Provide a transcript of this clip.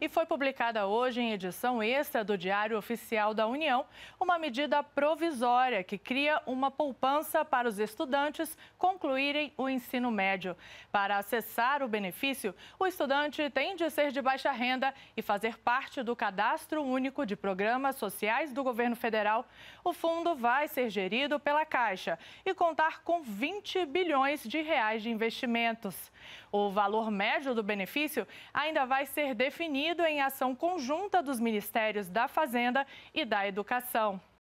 e foi publicada hoje em edição extra do Diário Oficial da União uma medida provisória que cria uma poupança para os estudantes concluírem o ensino médio. Para acessar o benefício, o estudante tem de ser de baixa renda e fazer parte do Cadastro Único de Programas Sociais do Governo Federal. O fundo vai ser gerido pela Caixa e contar com 20 bilhões de reais de investimentos. O valor médio do benefício ainda vai ser definido definido em ação conjunta dos Ministérios da Fazenda e da Educação.